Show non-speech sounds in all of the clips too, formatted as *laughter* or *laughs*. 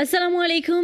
असलम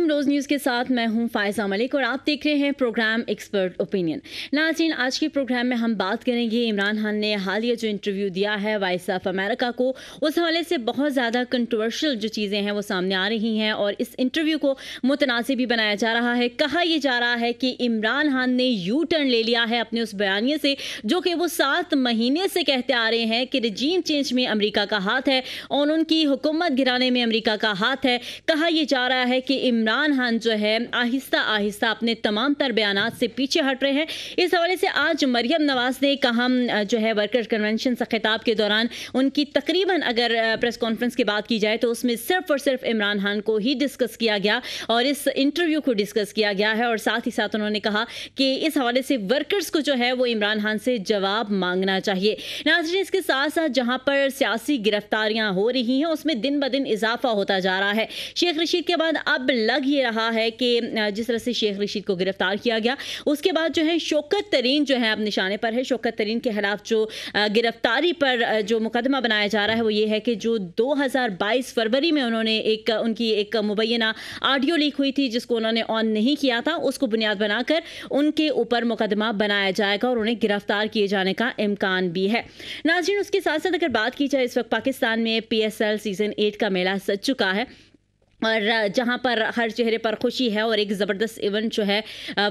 रोज़ news के साथ मैं हूं फायजा मलिक और आप देख रहे हैं प्रोग्राम एक्सपर्ट ओपिनियन नाजीन आज के प्रोग्राम में हम बात करेंगे इमरान खान ने हालिया जो इंटरव्यू दिया है वाइस ऑफ अमेरिका को उस हवाले से बहुत ज़्यादा कंट्रोवर्शल जो चीज़ें हैं वो सामने आ रही हैं और इस इंटरव्यू को मुतनाज़ भी बनाया जा रहा है कहा यह जा रहा है कि इमरान खान ने यू टर्न ले लिया है अपने उस बयानी से जो कि वो सात महीने से कहते आ रहे हैं कि रजीम चेंज में अमरीका का हाथ है और उनकी हुकूमत गिराने में अमरीका का हाथ है कहा यह जा रहा है कि इमरान खान जो है आहिस्ता आहिस्ता अपने तमाम तर बयान से पीछे हट रहे हैं इस हवाले से आज मरियम नवाज ने कहा जो है वर्कर्स कन्वेंशन से खिताब के दौरान उनकी तकरीबन अगर प्रेस कॉन्फ्रेंस की बात की जाए तो उसमें सिर्फ और सिर्फ इमरान खान को ही डिस्कस किया गया और इस इंटरव्यू को डिस्कस किया गया है और साथ ही साथ उन्होंने कहा कि इस हवाले से वर्कर्स को जो है वो इमरान खान से जवाब मांगना चाहिए नाजरी इसके साथ साथ जहां पर सियासी गिरफ्तारियां हो रही हैं उसमें दिन ब दिन इजाफा होता जा रहा है शेख रशीद इसके बाद अब लग ये रहा है कि जिस तरह से शेख रशीद को गिरफ्तार किया गया उसके बाद जो है शौकत तरीन जो है अब निशाने पर है शौकत तरीन के खिलाफ जो गिरफ्तारी पर जो मुकदमा बनाया जा रहा है वो ये है कि जो 2022 फरवरी में उन्होंने एक उनकी एक मुबैना ऑडियो लीक हुई थी जिसको उन्होंने ऑन नहीं किया था उसको बुनियाद बनाकर उनके ऊपर मुकदमा बनाया जाएगा और उन्हें गिरफ्तार किए जाने का इम्कान भी है नाजरीन उसके साथ साथ अगर बात की जाए इस वक्त पाकिस्तान में पी सीज़न एट का मेला सज चुका है और जहाँ पर हर चेहरे पर खुशी है और एक ज़बरदस्त इवेंट जो है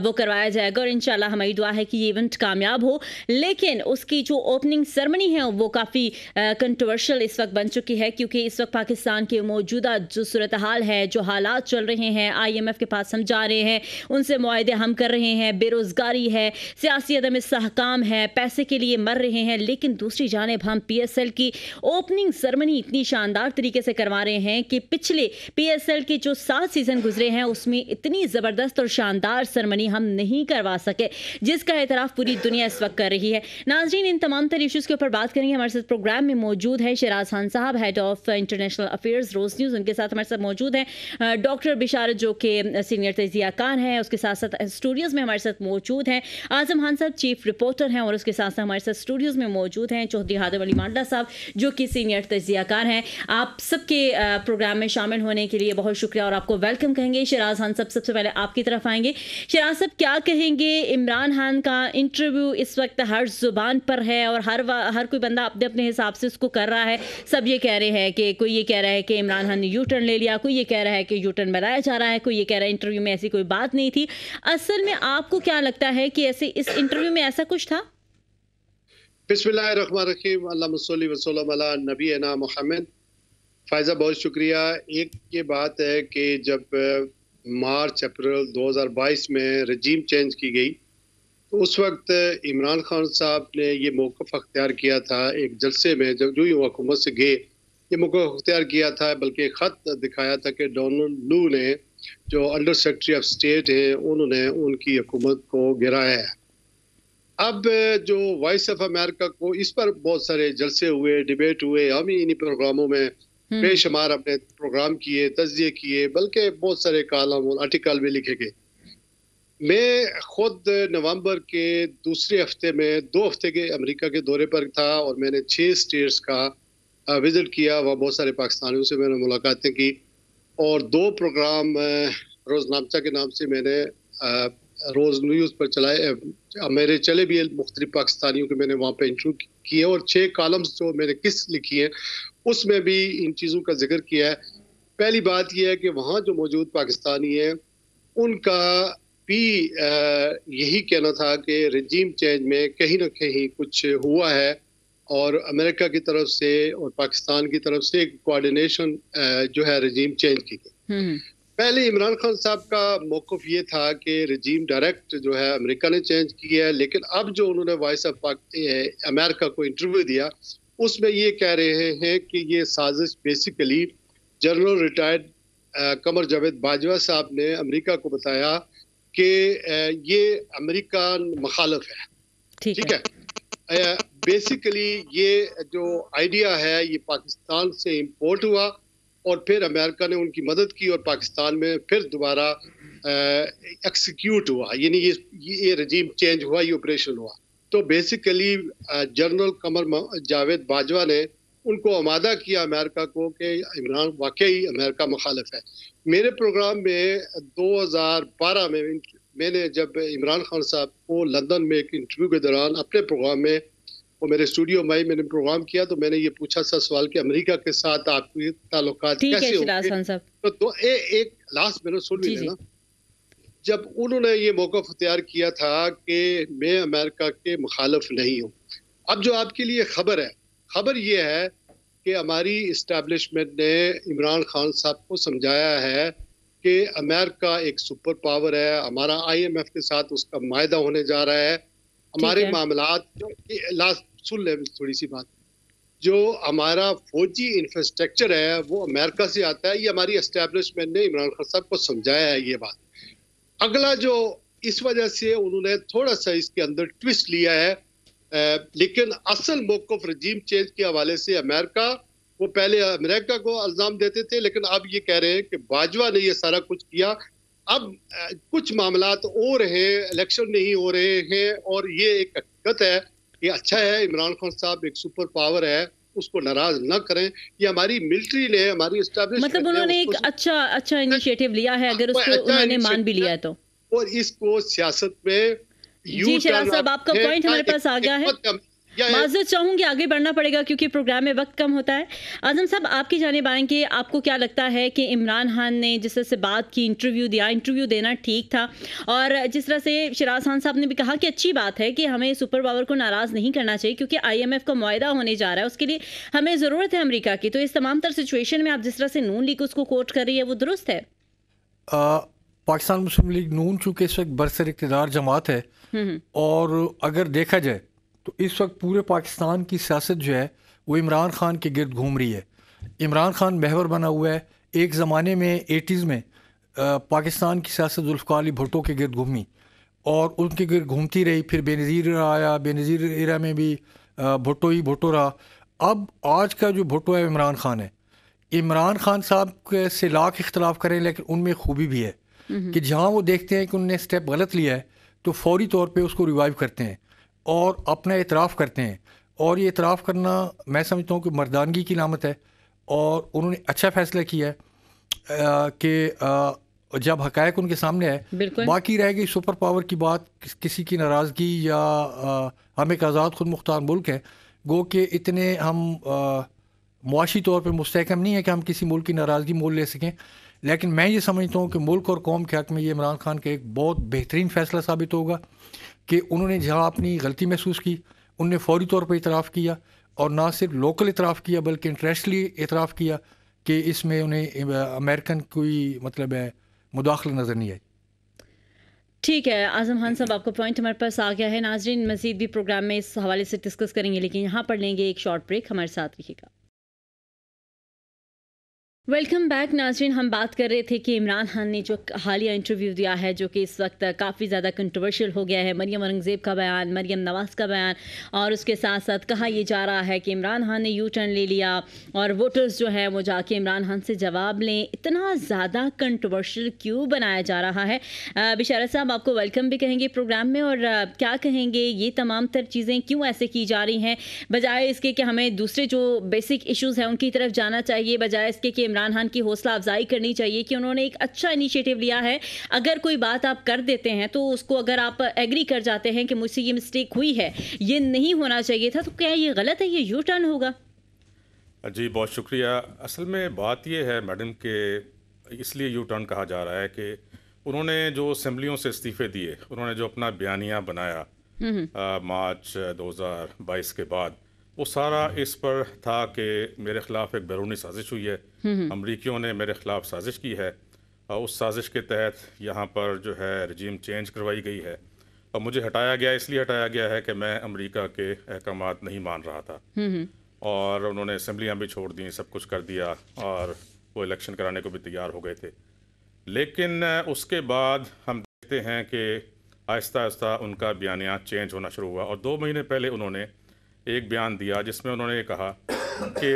वो करवाया जाएगा और इंशाल्लाह हमारी दुआ है कि ये इवेंट कामयाब हो लेकिन उसकी जो ओपनिंग सेरेमनी है वो काफ़ी कंट्रोवर्शियल इस वक्त बन चुकी है क्योंकि इस वक्त पाकिस्तान के मौजूदा जो सूरत हाल है जो हालात चल रहे हैं आईएमएफ के पास हम जा रहे हैं उनसे माहदे हम कर रहे हैं बेरोज़गारी है सियासी अदम इसकाम है पैसे के लिए मर रहे हैं लेकिन दूसरी जानब हम पी की ओपनिंग सेरेमनी इतनी शानदार तरीके से करवा रहे हैं कि पिछले पी दरअसल के जो सात सीजन गुजरे हैं उसमें इतनी ज़बरदस्त और शानदार सरमनी हम नहीं करवा सके जिसका एतराफ़ पूरी दुनिया इस वक्त कर रही है नाजरीन इन तमाम तर इशूज़ के ऊपर बात करेंगे हमारे साथ प्रोग्राम में मौजूद है शराज खान साहब head of international affairs rose news उनके साथ हमारे साथ मौजूद हैं डॉक्टर बिशारत जो कि सीनियर तजिया खान है उसके साथ साथ स्टूडियोज़ में हमारे साथ मौजूद हैं आजम खान साहब चीफ रिपोर्टर हैं और उसके साथ साथ हमारे साथ स्टूडियोज़ में मौजूद हैं चौधरी हादम अली मांडा साहब जो कि सीनियर तजिया खान हैं आप सबके प्रोग्राम में शामिल होने के लिए लिए बहुत शुक्रिया और आपको वेलकम कहेंगे शिराज खान सब सबसे पहले आपकी तरफ आएंगे शिराज साहब क्या कहेंगे इमरान खान का इंटरव्यू इस वक्त हर जुबान पर है और हर हर कोई बंदा अपने अपने हिसाब से उसको कर रहा है सब ये कह रहे हैं कि कोई ये कह रहा है कि इमरान खान ने यू टर्न ले लिया कोई ये कह रहा है कि यू टर्न बनाया जा रहा है कोई ये कह रहा है इंटरव्यू में ऐसी कोई बात नहीं थी असल में आपको क्या लगता है कि ऐसे इस इंटरव्यू में ऐसा कुछ था बिस्मिल्लाह रखीम अल्लाह नबी ना मोहम्मद फायजा बहुत शुक्रिया एक ये बात है कि जब मार्च अप्रैल 2022 में रजीम चेंज की गई तो उस वक्त इमरान खान साहब ने ये मौक़ अख्तियार किया था एक जलसे में जब जो ही हुकूमत से गए ये मौक़ अख्तियार किया था बल्कि ख़त दिखाया था कि डोनल्ड लू ने जो अंडर सेक्रेटरी ऑफ स्टेट हैं उन्होंने उनकी हुकूमत को गिराया है अब जो वॉइस ऑफ अमेरिका को इस पर बहुत सारे जलसे हुए डिबेट हुए हम इन्हीं प्रोग्रामों में हम्म। बेशुमार अपने प्रोग्राम किए तजिए किए बल्कि बहुत सारे कॉलम और आर्टिकल भी लिखे गए मैं खुद नवंबर के दूसरे हफ्ते में दो हफ्ते के अमेरिका के दौरे पर था और मैंने छः स्टेट्स का विज़िट किया वहाँ बहुत सारे पाकिस्तानियों से मैंने मुलाकातें की और दो प्रोग्राम रोज नामचा के नाम से मैंने रोज़ न्यूज़ पर चलाए मेरे चले भी मुख्तलिफ पाकिस्तानियों के मैंने वहाँ पर इंटरव्यू किए और छः कॉलम्स जो मैंने किस लिखी हैं उसमें भी इन चीज़ों का जिक्र किया है पहली बात यह है कि वहाँ जो मौजूद पाकिस्तानी हैं उनका भी यही कहना था कि रजीम चेंज में कहीं ना कहीं कुछ हुआ है और अमेरिका की तरफ से और पाकिस्तान की तरफ से कोऑर्डिनेशन जो है रजीम चेंज की गई हम्म, हम्म। पहले इमरान खान साहब का मौकफ ये था कि रजीम डायरेक्ट जो है अमेरिका ने चेंज किया है लेकिन अब जो उन्होंने वॉइस ऑफ अमेरिका को इंटरव्यू दिया उसमें ये कह रहे हैं कि ये साजिश basically general retired Qamar Javed Bajwa साहब ने अमेरिका को बताया कि ये अमेरिका मखालफ है ठीक, ठीक है, है? बेसिकली ये जो आइडिया है ये पाकिस्तान से इम्पोर्ट हुआ और फिर अमेरिका ने उनकी मदद की और पाकिस्तान में फिर दोबारा एक्सिक्यूट हुआ यानी ये ये रजीम चेंज हुआ ये ऑपरेशन हुआ तो बेसिकली जनरल कमर जावेद बाजवा ने उनको आमादा किया अमेरिका को कि इमरान वाकई अमेरिका मुखालफ है मेरे प्रोग्राम में 2012 में मैंने जब इमरान खान साहब को लंदन में एक इंटरव्यू के दौरान अपने प्रोग्राम में वो मेरे स्टूडियो में मैंने प्रोग्राम किया तो मैंने ये पूछा सा सवाल कि अमेरिका के साथ आपके ताल्लुक कैसे हो तो तो ए, एक लास्ट मैंने सुन भी लेना जब उन्होंने ये मौका अख्तियार किया था कि मैं अमेरिका के मुखालफ नहीं हूँ अब जो आपके लिए खबर है खबर ये है कि हमारी इस्टेब्लिशमेंट ने इमरान खान साहब को समझाया है कि अमेरिका एक सुपर पावर है हमारा आईएमएफ के साथ उसका मायदा होने जा रहा है हमारे मामला सुन ले थोड़ी सी बात जो हमारा फौजी इंफ्रास्ट्रक्चर है वो अमेरिका से आता है ये हमारी इस्टेब्लिशमेंट ने इमरान खान साहब को समझाया है ये बात अगला जो इस वजह से उन्होंने थोड़ा सा इसके अंदर ट्विस्ट लिया है लेकिन असल मौकफ रजीम चेंज के हवाले से अमेरिका वो पहले अमेरिका को अल्जाम देते थे लेकिन अब ये कह रहे हैं कि बाजवा ने ये सारा कुछ किया अब कुछ मामला और हैं इलेक्शन नहीं हो रहे हैं और ये एक हकीकत है ये अच्छा है इमरान खान साहब एक सुपर पावर है उसको नाराज न करें ये हमारी मिलिट्री ने हमारी मतलब उन्होंने एक अच्छा अच्छा इनिशिएटिव लिया है अगर उसको अच्छा उन्होंने मान भी लिया है तो और इसको सियासत में जी साहब आपका पॉइंट हमारे पास आ गया है माजर चाहूंगी आगे बढ़ना पड़ेगा क्योंकि प्रोग्राम में वक्त कम होता है आजम साहब आपकी जानब आएंगे आपको क्या लगता है कि इमरान खान ने जिस तरह से बात की इंटरव्यू दिया इंटरव्यू देना ठीक था और जिस तरह से शिराज खान साहब ने भी कहा कि अच्छी बात है कि हमें सुपर पावर को नाराज़ नहीं करना चाहिए क्योंकि आई एम एफ का मुआदा होने जा रहा है उसके लिए हमें ज़रूरत है अमरीका की तो इस तमाम तर सिचुएशन में आप जिस तरह से नून लीग उसको कोट कर रही है वो दुरुस्त है पाकिस्तान मुस्लिम लीग नून चूँकि इस वक्त बरसर इकतदार जमात है हम्म, हम्म। और अगर देखा जाए तो इस वक्त पूरे पाकिस्तान की सियासत जो है वो इमरान खान के गिरद घूम रही है इमरान खान महवर बना हुआ है एक ज़माने में एटीज़ में आ, पाकिस्तान की सियासत जुल्फ़ार अली भुट्टो के गिरद घूमी और उनके गिरद घूमती रही फिर बेनज़ीर आया बेनज़ीर इरा में भी भुट्टो ही भुट्टो रहा अब आज का जो भुट्टो है इमरान खान है इमरान खान साहब से लाख इख्तलाफ करें लेकिन उनमें खूबी भी है हम्म, हम्म। कि जहाँ वो देखते हैं कि उनने स्टेप गलत लिया है तो फौरी तौर पर उसको रिवाइव करते हैं और अपना एतराफ़ करते हैं और ये इतराफ़ करना मैं समझता हूँ कि मर्दानगी की नामत है और उन्होंने अच्छा फैसला किया है कि जब हकायक उनके सामने है बाकी रह गई सुपर पावर की बात किस, किसी की नाराज़गी या आ, हम एक आज़ाद खुद मुख्तार मुल्क है गो कि इतने हम मुआशी तौर पर मुस्कम नहीं है कि हम किसी मुल्क की नाराज़गी मोल ले सकें लेकिन मैं ये समझता हूँ कि मुल्क और कौम के हक में ये इमरान खान का एक बहुत बेहतरीन फ़ैसला साबित होगा कि उन्होंने जहाँ अपनी गलती महसूस की उनने फौरी तौर पर इतराफ़ किया और ना सिर्फ लोकल इतराफ़ किया बल्कि इंटरेस्टली इतराफ़ किया कि इसमें उन्हें अमेरिकन कोई मतलब है मुदाखल नज़र नहीं आई ठीक है आज़म खान साहब आपका पॉइंट हमारे पास आ गया है नाजरीन मजीद भी प्रोग्राम में इस हवाले से डिस्कस करेंगे लेकिन यहाँ पर लेंगे एक शॉर्ट ब्रेक हमारे साथ रहिएगा वेलकम बैक नाजरीन हम बात कर रहे थे कि इमरान खान ने जो हालिया इंटरव्यू दिया है जो कि इस वक्त काफ़ी ज़्यादा कंट्रोवर्शियल हो गया है मरियम औरंगज़ेब का बयान मरियम नवाज़ का बयान और उसके साथ साथ कहा यह जा रहा है कि इमरान खान ने यू टर्न ले लिया और वोटर्स जो हैं वो जाके इमरान खान से जवाब लें इतना ज़्यादा कंट्रोवर्शियल क्यों बनाया जा रहा है बिशारा साहब आपको वेलकम भी कहेंगे प्रोग्राम में और क्या कहेंगे ये तमाम तर चीज़ें क्यों ऐसे की जा रही हैं बजाय इसके कि हमें दूसरे जो बेसिक इशूज़ हैं उनकी तरफ जाना चाहिए बजाय इसके कि इमरान खान की हौसला अफजाई करनी चाहिए कि उन्होंने एक अच्छा इनिशिएटिव लिया है अगर कोई बात आप कर देते हैं तो उसको अगर आप एग्री कर जाते हैं कि मुझसे ये मिस्टेक हुई है ये नहीं होना चाहिए था तो क्या ये गलत है ये यू टर्न होगा जी बहुत शुक्रिया असल में बात यह है मैडम के इसलिए यू टर्न कहा जा रहा है कि उन्होंने जो असम्बलियों से इस्तीफ़े दिए उन्होंने जो अपना बयानिया बनाया हम्म। मार्च 2022 के बाद वो सारा इस पर था कि मेरे ख़िलाफ़ एक बैरूनी साजिश हुई है अमरीकियों ने मेरे ख़िलाफ़ साजिश की है और उस साजिश के तहत यहाँ पर जो है रजीम चेंज करवाई गई है और मुझे हटाया गया इसलिए हटाया गया है कि मैं अमरीका के अहकाम नहीं मान रहा था और उन्होंने असम्बलियाँ भी छोड़ दी सब कुछ कर दिया और वो इलेक्शन कराने को भी तैयार हो गए थे लेकिन उसके बाद हम देखते हैं कि आहिस्ता आहिस्ता उनका बयानिया चेंज होना शुरू हुआ और दो महीने पहले उन्होंने एक बयान दिया जिसमें उन्होंने कहा कि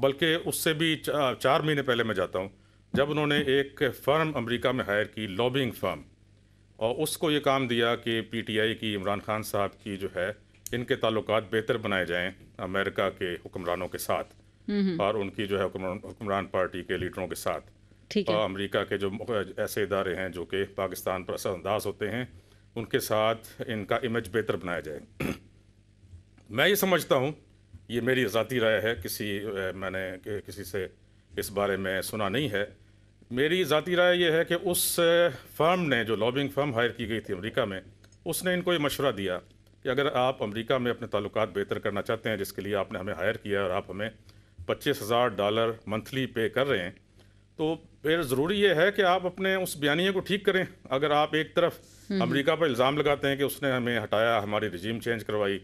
बल्कि उससे भी चा, चार महीने पहले मैं जाता हूँ जब उन्होंने एक फर्म अमेरिका में हायर की लॉबिंग फर्म और उसको ये काम दिया कि पीटीआई की इमरान खान साहब की जो है इनके ताल्लुक बेहतर बनाए जाएं अमेरिका के हुक्मरानों के साथ और उनकी जो है हुक्मरान पार्टी के लीडरों के साथ और अमेरिका के जो ऐसे इदारे हैं जो कि पाकिस्तान पर असरअंदाज होते हैं उनके साथ इनका इमेज बेहतर बनाया जाए मैं ये समझता हूँ ये मेरी ज़ाती राय है किसी मैंने किसी से इस बारे में सुना नहीं है मेरी ज़ाती राय यह है कि उस फर्म ने जो लॉबिंग फर्म हायर की गई थी अमेरिका में उसने इनको ये मशवरा दिया कि अगर आप अमेरिका में अपने ताल्लुक बेहतर करना चाहते हैं जिसके लिए आपने हमें हायर किया और आप हमें पच्चीस हज़ार डॉलर मंथली पे कर रहे हैं तो फिर ज़रूरी ये है कि आप अपने उस बयानिए को ठीक करें अगर आप एक तरफ हम्म, हम्म। अमेरिका पर इल्ज़ाम लगाते हैं कि उसने हमें हटाया हमारी रजीम चेंज करवाई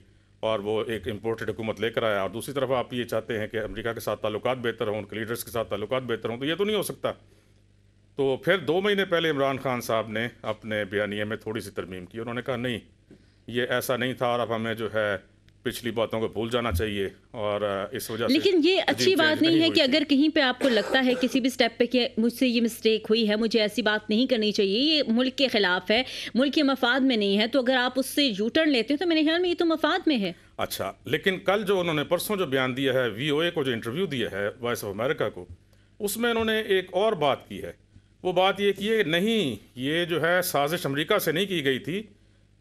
और वो एक इम्पोर्टेड हुकूमत लेकर आया और दूसरी तरफ आप ये चाहते हैं कि अमेरिका के साथ ताल्लुक बेहतर हों उनके लीडर्स के साथ ताल्लुक बेहतर हों तो ये तो नहीं हो सकता तो फिर दो महीने पहले इमरान खान साहब ने अपने बयानी में थोड़ी सी तरमीम की उन्होंने कहा नहीं ये ऐसा नहीं था और अब हमें जो है पिछली बातों को भूल जाना चाहिए और इस वजह लेकिन ये अच्छी बात नहीं, नहीं है कि अगर कहीं पे आपको लगता है किसी भी स्टेप पे कि मुझसे ये मिस्टेक हुई है मुझे ऐसी बात नहीं करनी चाहिए ये मुल्क के ख़िलाफ़ है मुल्क के मफाद में नहीं है तो अगर आप उससे यू टर्न लेते हैं तो मेरे ख्याल में ये तो मफाद में है अच्छा लेकिन कल जो उन्होंने परसों जो बयान दिया है वी को जो इंटरव्यू दिया है वॉइस ऑफ अमेरिका को उसमें उन्होंने एक और बात की है वो बात ये की है नहीं ये जो है साजिश अमरीका से नहीं की गई थी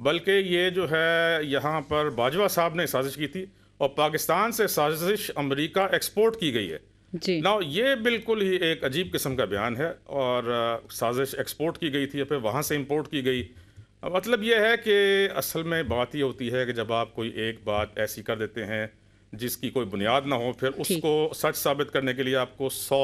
बल्कि ये जो है यहाँ पर बाजवा साहब ने साजिश की थी और पाकिस्तान से साजिश अमेरिका एक्सपोर्ट की गई है जी ना ये बिल्कुल ही एक अजीब किस्म का बयान है और साजिश एक्सपोर्ट की गई थी या फिर वहाँ से इम्पोर्ट की गई मतलब यह है कि असल में बात ये होती है कि जब आप कोई एक बात ऐसी कर देते हैं जिसकी कोई बुनियाद ना हो फिर उसको सच साबित करने के लिए आपको सौ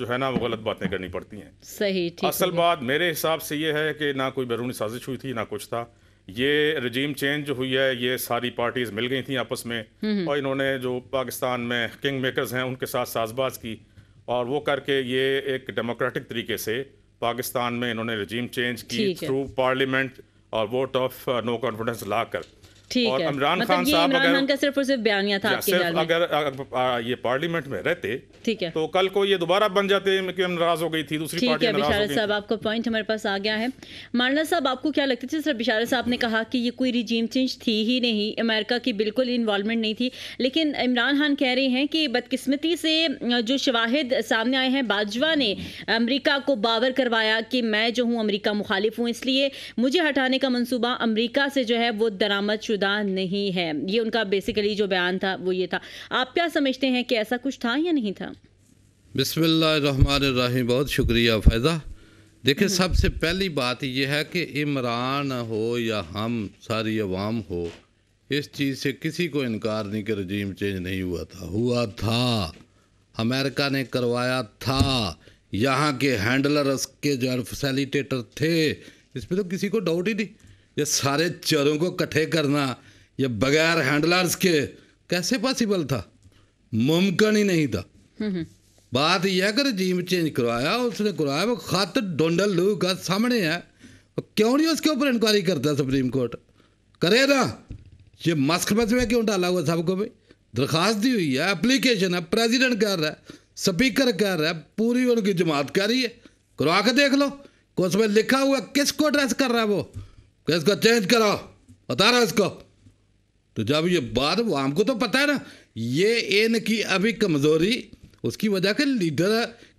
जो है ना वो गलत बातें करनी पड़ती हैं सही ठीक असल बात मेरे हिसाब से ये है कि ना कोई बैरूनी साजिश हुई थी ना कुछ था ये रजीम चेंज हुई है ये सारी पार्टीज मिल गई थी आपस में और इन्होंने जो पाकिस्तान में किंग मेकर्स हैं उनके साथ साजबाज की और वो करके ये एक डेमोक्रेटिक तरीके से पाकिस्तान में इन्होंने रजीम चेंज की थ्रू पार्लियामेंट और वोट ऑफ नो कॉन्फिडेंस लाकर ठीक और इमरान खान मतलब साहब इमरान खान का सिर्फ और सिर्फ बयानिया था आपके सिर्फ अगर, अगर ये पार्लियामेंट में रहते ठीक है तो कल को ये दोबारा बन जाते नाराज हो गई थी दूसरी ठीक है बिशारत साहब आपका पॉइंट हमारे पास आ गया है मारना साहब आपको क्या लगता है सर बिशारत साहब ने कहा कि ये कोई रिजीम चेंज थी ही नहीं अमेरिका की बिल्कुल इन्वॉल्वमेंट नहीं थी लेकिन इमरान खान कह रहे हैं कि बदकिस्मती से जो शवाहिद सामने आए हैं बाजवा ने अमरीका को बावर करवाया कि मैं जो हूँ अमरीका मुखालिफ हूँ इसलिए मुझे हटाने का मनसूबा अमरीका से जो है वो दरामद जुदा नहीं है ये उनका बेसिकली जो बयान था वो ये था आप क्या समझते हैं कि ऐसा कुछ था या नहीं था बिसमीम बहुत शुक्रिया फैजा देखिए हम्म। सबसे पहली बात यह है कि इमरान हो या हम सारी आवाम हो इस चीज़ से किसी को इनकार नहीं कि रजीम चेंज नहीं हुआ था हुआ था अमेरिका ने करवाया था यहाँ के हैंडलर के जो फैसिलिटेटर थे इस पर तो किसी को डाउट ही नहीं ये सारे चोरों को इकट्ठे करना ये बगैर हैंडलर्स के कैसे पॉसिबल था मुमकिन ही नहीं था हम्म, हम्म। बात यह अगर जीम चेंज करवाया उसने करवाया वो खत डोंडल लू का सामने है क्यों नहीं उसके ऊपर इंक्वायरी करता सुप्रीम कोर्ट करे ना ये मस्क मस में क्यों डाला हुआ सबको भाई दरखास्त दी हुई है एप्लीकेशन है प्रेसिडेंट कह रहा है स्पीकर कह रहा है पूरी उनकी जमात कह रही है करवा के देख लो उसमें लिखा हुआ किसको एड्रेस कर रहा है वो कि इसका चेंज कराओ बता रहा इसको तो जब ये बात हमको तो पता है ना ये एन की अभी कमजोरी उसकी वजह के लीडर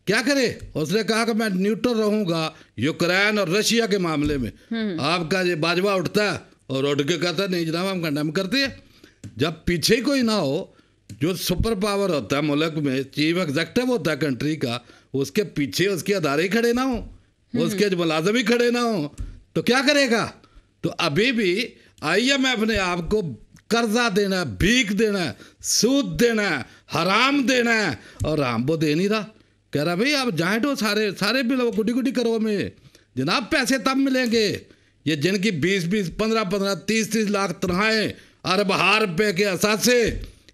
क्या करे उसने कहा कि मैं न्यूट्रल रहूंगा यूक्रेन और रशिया के मामले में हम्म। आपका ये बाजवा उठता है और उठ के कहता नहीं जनाब हम कंडेम करते हैं जब पीछे कोई ना हो जो सुपर पावर होता है मुल्क में चीफ एग्जेक्टिव होता है कंट्री का उसके पीछे उसके अदारे खड़े ना हो हम्म। उसके मुलाजम ही खड़े ना हो तो क्या करेगा तो अभी भी अपने ने आपको कर्जा देना है भीख देना है सूद देना है हराम देना है और राम वो दे नहीं रहा कह रहा भाई आप जाए तो सारे सारे लोग गुटी गुटी करो में जनाब पैसे तब मिलेंगे ये जिनकी बीस बीस पंद्रह पंद्रह तीस तीस लाख तनख्वाहें अरब हार रुपये के असासे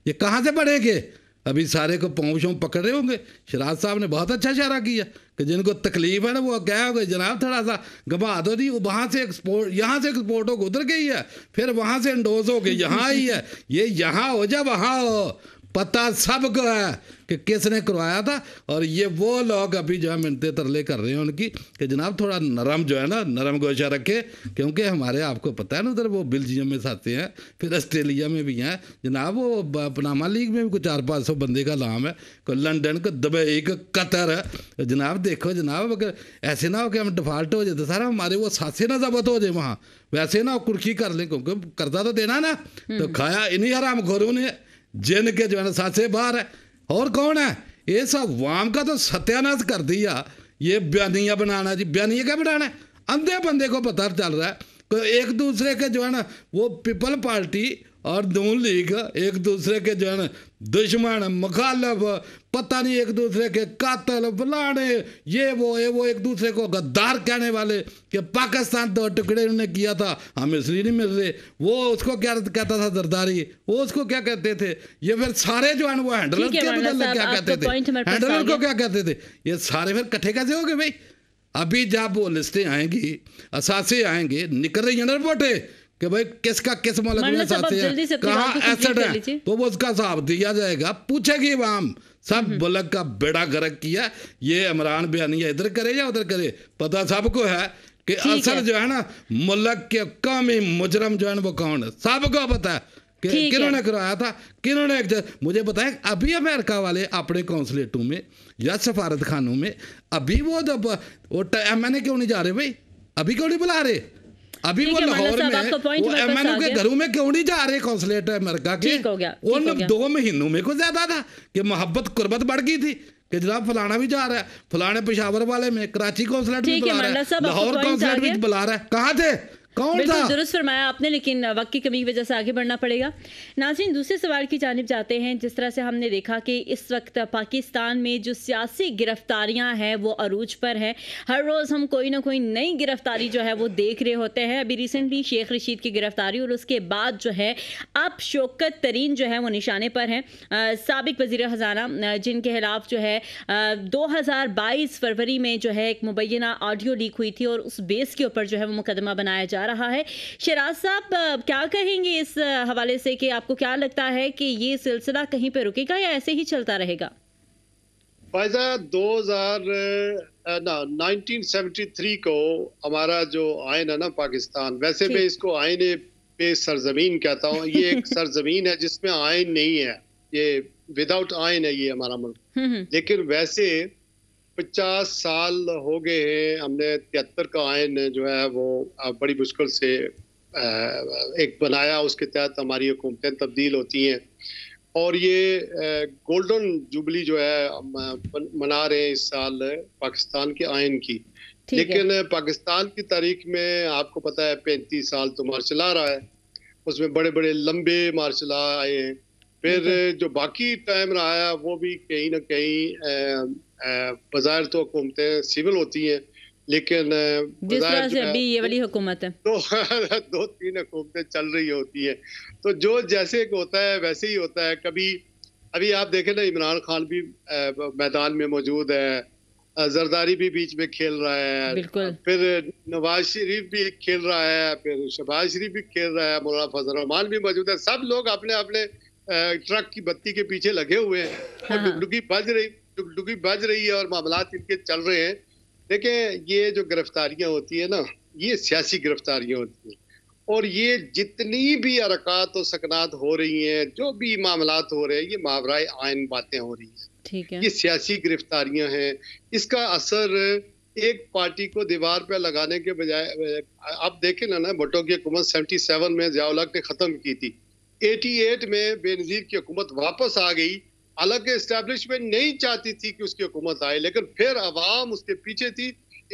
ये कहाँ से बढ़ेंगे अभी सारे को पाँव शाँव पकड़ रहे होंगे शराज साहब ने बहुत अच्छा इशारा किया कि जिनको तकलीफ है ना वो क्या होगा जनाब थोड़ा सा घबा दो नहीं वहाँ से एक्सपोर्ट यहाँ से एक्सपोर्ट होकर उधर गई है फिर वहाँ से इंडोज गई यहाँ आई है ये यहाँ हो जा वहाँ हो पता सबको है कि किसने करवाया था और ये वो लोग अभी जो है मिनते तरले कर रहे हैं उनकी कि जनाब थोड़ा नरम जो है ना नरम गोशा रखे क्योंकि हमारे आपको पता है ना उधर वो बेल्जियम में साथी हैं फिर ऑस्ट्रेलिया में भी हैं जनाब वो पनामा लीग में भी कुछ चार पाँच सौ बंदे का नाम है को लंडन को दुबई को कतर है तो जनाब देखो जनाब अगर ऐसे ना हो कि हम डिफॉल्ट हो जाते तो सारा हमारे वो सासे ना जबत हो जाए वहाँ वैसे ना कुर्की कर लें क्योंकि कर्जा तो देना ना तो हम्म। खाया इन्हीं हराम घोरों ने जिनके जो है ना सांसें बाहर है और कौन है ये सब वाम का तो सत्यानाश कर दिया ये बयानिया बनाना जी बयानिया क्या बनाना है अंधे बंदे को पता चल रहा है एक दूसरे के जो है ना वो पीपल पार्टी और दून लीग एक दूसरे के जो है दुश्मन मुखालफ पता नहीं एक दूसरे के कातल बुलाने ये वो ये वो एक दूसरे को गद्दार कहने वाले कि पाकिस्तान तो टुकड़े उन्होंने किया था हम इसलिए नहीं मिल रहे वो उसको क्या कहता था जरदारी वो उसको क्या कहते थे ये फिर सारे जो है वो हैंडलर के बदल क्या कहते थे हैंडलर को क्या कहते थे ये सारे फिर कट्ठे कैसे हो गए भाई अभी जब वो लिस्टें आएंगी असासे आएंगे निकल रही हैं रिपोर्टें कि भाई किसका किस मुल्क में साथी है कहा एसेट है तो वो उसका हिसाब दिया जाएगा पूछेगी वाम सब हम्म। मुल्क का बेड़ा गर्क किया ये इमरान बयानिया इधर करे या उधर करे पता सबको है कि असल जो है ना मुलक के कम ही मुजरम जो है वो कौन है सबको पता है कि किन्होंने करवाया था किन्होंने एक मुझे बताएं अभी अमेरिका वाले अपने कौंसलेटों में या सफारत खानों में अभी वो जब वो मैंने क्यों नहीं जा रहे भाई अभी क्यों नहीं बुला रहे अभी वो लाहौर में वो के घरों में क्यों नहीं जा रहे कौंसलेट अमेरिका के उन दो महीनों में को ज्यादा था कि मोहब्बत कुर्बत बढ़ गई थी कि जनाब फलाना भी जा रहा है फलाने पेशावर वाले में कराची कौंसलेट भी बुला रहा है लाहौर कौंसलेट भी बुला रहा है कहाँ थे कौन था दुरुस्त फरमाया आपने लेकिन वक्त की कमी की वजह से आगे बढ़ना पड़ेगा नाजिन दूसरे सवाल की जानब जाते हैं जिस तरह से हमने देखा कि इस वक्त पाकिस्तान में जो सियासी गिरफ्तारियां हैं वो अरूज पर हैं हर रोज़ हम कोई ना कोई नई गिरफ्तारी जो है वो देख रहे होते हैं अभी रिसेंटली शेख रशीद की गिरफ्तारी और उसके बाद जो है अब शोकत तरीन जो है वो निशाने पर हैं सबक वज़ी ख़जाना जिनके खिलाफ जो है दो हज़ार बाईस फरवरी में जो है एक मुबैना ऑडियो लीक हुई थी और उस बेस के ऊपर जो है वो मुकदमा बनाया जा रहा रहा है शराज साहब क्या कहेंगे इस हवाले से कि आपको क्या लगता है कि ये सिलसिला कहीं पे रुकेगा या ऐसे ही चलता रहेगा फायजा दो हजार ना 1973 को हमारा जो आयन है ना पाकिस्तान वैसे मैं इसको आयन पे सरजमीन कहता हूँ ये एक *laughs* सरजमीन है जिसमें आयन नहीं है ये विदाउट आयन है ये हमारा मुल्क हम्म, हम्म। लेकिन वैसे पचास साल हो गए हैं हमने तिहत्तर का आयन जो है वो बड़ी मुश्किल से एक बनाया उसके तहत हमारी हुकूमतें तब्दील होती हैं और ये गोल्डन जुबली जो है मना रहे हैं इस साल पाकिस्तान के आयन की लेकिन पाकिस्तान की तारीख में आपको पता है पैंतीस साल तो मार्शल आ रहा है उसमें बड़े बड़े लंबे मार्शल आए हैं फिर जो बाकी टाइम रहा है वो भी कहीं ना कहीं बाजार तो हुकूमतें सिविल होती हैं लेकिन अभी ये वाली हुकूमत है तो *laughs* दो तीन हुकूमतें चल रही होती हैं तो जो जैसे होता है वैसे ही होता है कभी अभी आप देखें ना इमरान खान भी मैदान में मौजूद है जरदारी भी बीच में खेल रहा है फिर नवाज शरीफ भी खेल रहा है फिर शहबाज शरीफ भी खेल रहा है मौलाना फजल रहमान भी मौजूद है सब लोग अपने अपने ट्रक की बत्ती के पीछे लगे हुए हैं और हाँ। डुगडुगी बज रही डुगडुगी बज रही है और मामला इनके चल रहे हैं देखें ये जो गिरफ्तारियां होती है ना ये सियासी गिरफ्तारियां होती हैं और ये जितनी भी अरकात और सकनात हो रही हैं जो भी मामला हो रहे हैं ये मावरा आयन बातें हो रही हैं ठीक है ये सियासी गिरफ्तारियां हैं इसका असर एक पार्टी को दीवार पे लगाने के बजाय आप देखें ना ना भुट्टो की हुकूमत सेवेंटी सेवन में जयाउल ने ख़त्म की थी 88 में बेनजीर की हुकूमत वापस आ गई हालांकि इस्टेब्लिशमेंट नहीं चाहती थी कि उसकी हुकूमत आए लेकिन फिर आवाम उसके पीछे थी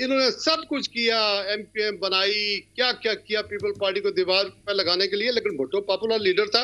इन्होंने सब कुछ किया एम पी एम बनाई क्या क्या किया पीपल पार्टी को दीवार पर लगाने के लिए लेकिन भुट्टो पॉपुलर लीडर था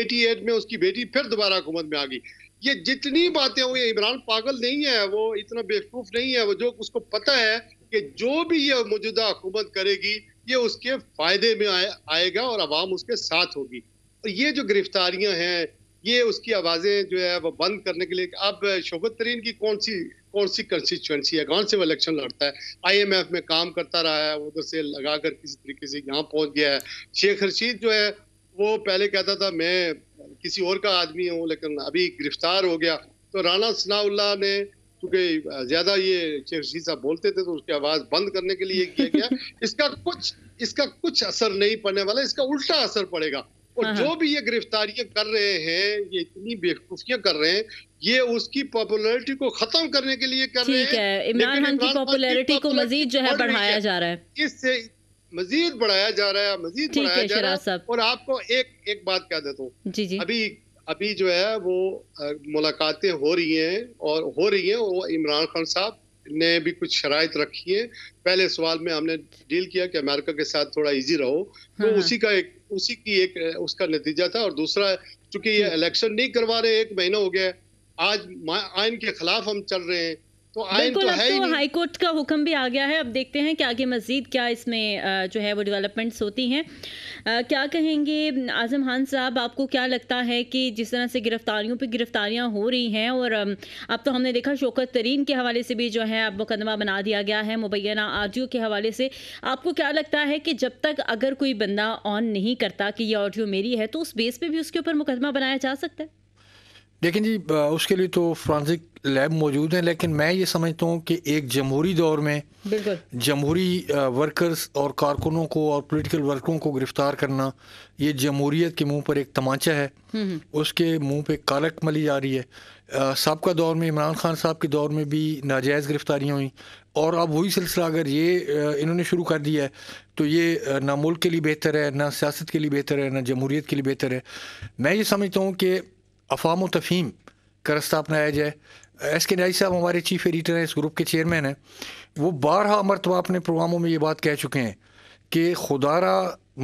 88 में उसकी बेटी फिर दोबारा हुकूमत में आ गई ये जितनी बातें हुई इमरान पागल नहीं है वो इतना बेवकूफ़ नहीं है वो जो उसको पता है कि जो भी ये मौजूदा हुकूमत करेगी ये उसके फायदे में आए, आएगा और आवाम उसके साथ होगी तो ये जो गिरफ्तारियां हैं ये उसकी आवाज़ें जो है वो बंद करने के लिए अब शोभत तरीन की कौन सी कौन सी कंस्टिट्यूंसी है कौन से वो इलेक्शन लड़ता है आईएमएफ में काम करता रहा है उधर से लगा कर किसी तरीके से यहाँ पहुंच गया है शेख रशीद जो है वो पहले कहता था मैं किसी और का आदमी हूँ लेकिन अभी गिरफ्तार हो गया तो राना सनाउल्ला ने क्योंकि ज़्यादा ये शेख रशीद साहब बोलते थे तो उसकी आवाज़ बंद करने के लिए किया गया इसका कुछ इसका कुछ असर नहीं पड़ने वाला इसका उल्टा असर पड़ेगा और हाँ, जो हाँ। भी ये गिरफ्तारियां कर रहे हैं ये इतनी बेवकूफियां कर रहे हैं ये उसकी पॉपुलैरिटी को खत्म करने के लिए कर रहे हैं इमरान खान की पॉपुलैरिटी को मजीद जो है बढ़ाया जा रहा है इससे मजीद बढ़ाया जा रहा है मजीद बढ़ाया जा रहा है और आपको एक एक बात कह देता हूँ अभी अभी जो है वो मुलाकातें हो रही हैं और हो रही हैं वो इमरान खान साहब ने भी कुछ शराय रखी है पहले सवाल में हमने डील किया कि अमेरिका के साथ थोड़ा इजी रहो तो हाँ, हाँ। उसी का एक उसी की एक उसका नतीजा था और दूसरा चूंकि ये इलेक्शन नहीं करवा रहे एक महीना हो गया आज आइन के खिलाफ हम चल रहे हैं तो बिल्कुल तो अब तो हाईकोर्ट का हुक्म भी आ गया है अब देखते हैं कि आगे मजीद क्या इसमें जो है वो डेवलपमेंट्स होती हैं क्या कहेंगे आजम खान साहब आपको क्या लगता है कि जिस तरह से गिरफ्तारियों पे गिरफ्तारियां हो रही हैं और अब तो हमने देखा शोकत तरीन के हवाले से भी जो है अब मुकदमा बना दिया गया है मुबैना आडियो के हवाले से आपको क्या लगता है कि जब तक अगर कोई बंदा ऑन नहीं करता कि ये ऑडियो मेरी है तो उस बेस पर भी उसके ऊपर मुकदमा बनाया जा सकता है लेकिन जी उसके लिए तो फ्रांसिक लैब मौजूद हैं लेकिन मैं ये समझता हूँ कि एक जमहूरी दौर में जमहूरी वर्कर्स और कारकुनों को और पॉलिटिकल वर्करों को गिरफ्तार करना ये जमहूरीत के मुंह पर एक तमाचा है हम्म, हम्म। उसके मुंह पे कालक मली जा रही है सबका दौर में इमरान खान साहब के दौर में भी नाजायज़ गिरफ्तारियाँ हुई और अब वही सिलसिला अगर ये इन्होंने शुरू कर दिया है तो ये ना मुल्क के लिए बेहतर है ना सियासत के लिए बेहतर है ना जमहूरीत के लिए बेहतर है मैं ये समझता हूँ कि अफाम तफीम का रास्ता अपनाया जाए एस के नाई साहब हमारे चीफ एडिटर हैं इस ग्रुप के चेयरमैन हैं वो बारहा मरतबा अपने प्रोग्रामों में ये बात कह चुके हैं कि खुदारा